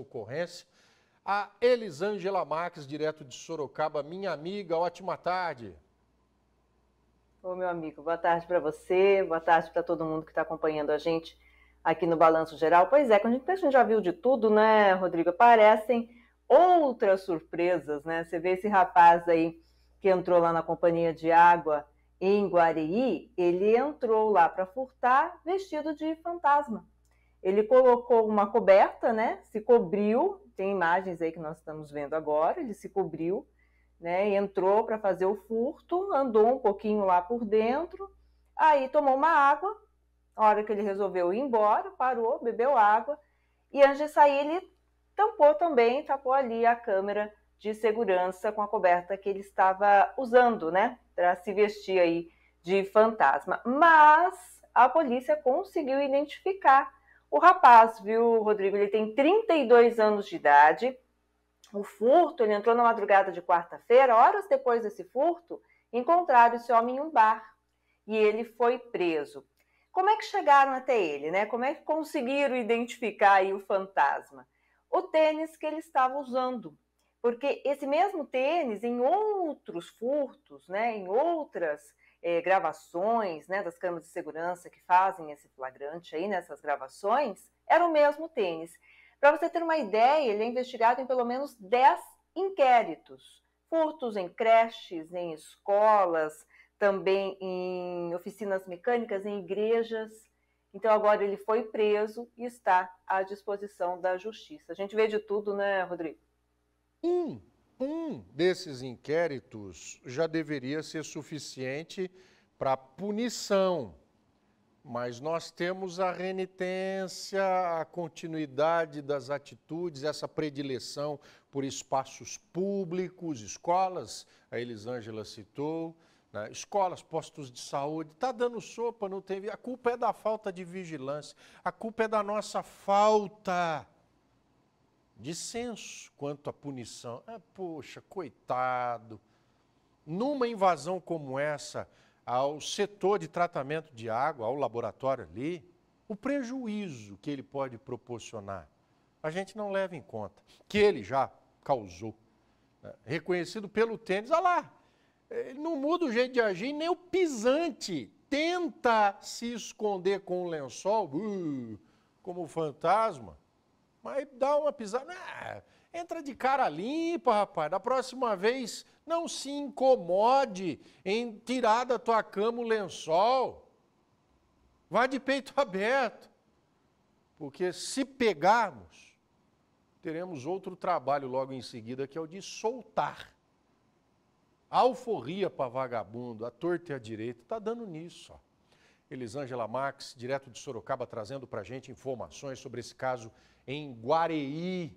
ocorrência. A Elisângela Marques, direto de Sorocaba, minha amiga, ótima tarde. Ô, meu amigo, boa tarde para você, boa tarde para todo mundo que está acompanhando a gente aqui no Balanço Geral. Pois é, quando a gente, a gente já viu de tudo, né, Rodrigo? Aparecem outras surpresas, né? Você vê esse rapaz aí que entrou lá na companhia de água em Guariri, ele entrou lá para furtar vestido de fantasma. Ele colocou uma coberta, né? Se cobriu. Tem imagens aí que nós estamos vendo agora. Ele se cobriu, né? Entrou para fazer o furto, andou um pouquinho lá por dentro, aí tomou uma água. A hora que ele resolveu ir embora, parou, bebeu água. E antes de sair, ele tampou também, tapou ali a câmera de segurança com a coberta que ele estava usando, né, para se vestir aí de fantasma. Mas a polícia conseguiu identificar o rapaz, viu, Rodrigo, ele tem 32 anos de idade. O furto, ele entrou na madrugada de quarta-feira, horas depois desse furto, encontraram esse homem em um bar e ele foi preso. Como é que chegaram até ele, né? Como é que conseguiram identificar o fantasma? O tênis que ele estava usando, porque esse mesmo tênis, em outros furtos, né, em outras é, gravações né, das câmeras de segurança que fazem esse flagrante aí nessas gravações, era o mesmo tênis. Para você ter uma ideia, ele é investigado em pelo menos 10 inquéritos: furtos em creches, em escolas, também em oficinas mecânicas, em igrejas. Então agora ele foi preso e está à disposição da justiça. A gente vê de tudo, né, Rodrigo? Hum, um desses inquéritos já deveria ser suficiente para punição. Mas nós temos a renitência, a continuidade das atitudes, essa predileção por espaços públicos, escolas, a Elisângela citou, né? escolas, postos de saúde, está dando sopa, não tem. A culpa é da falta de vigilância, a culpa é da nossa falta dissenso quanto à punição. Ah, poxa, coitado. Numa invasão como essa ao setor de tratamento de água, ao laboratório ali, o prejuízo que ele pode proporcionar, a gente não leva em conta, que ele já causou. Né? Reconhecido pelo tênis, olha ah lá, ele eh, não muda o jeito de agir, nem o pisante tenta se esconder com o lençol, uh, como fantasma, mas dá uma pisada. Ah, entra de cara limpa, rapaz. Da próxima vez, não se incomode em tirar da tua cama o lençol. Vá de peito aberto. Porque se pegarmos, teremos outro trabalho logo em seguida, que é o de soltar. A alforria para vagabundo, a torta e a direita, está dando nisso. Ó. Elisângela Max, direto de Sorocaba, trazendo para a gente informações sobre esse caso em Guareí,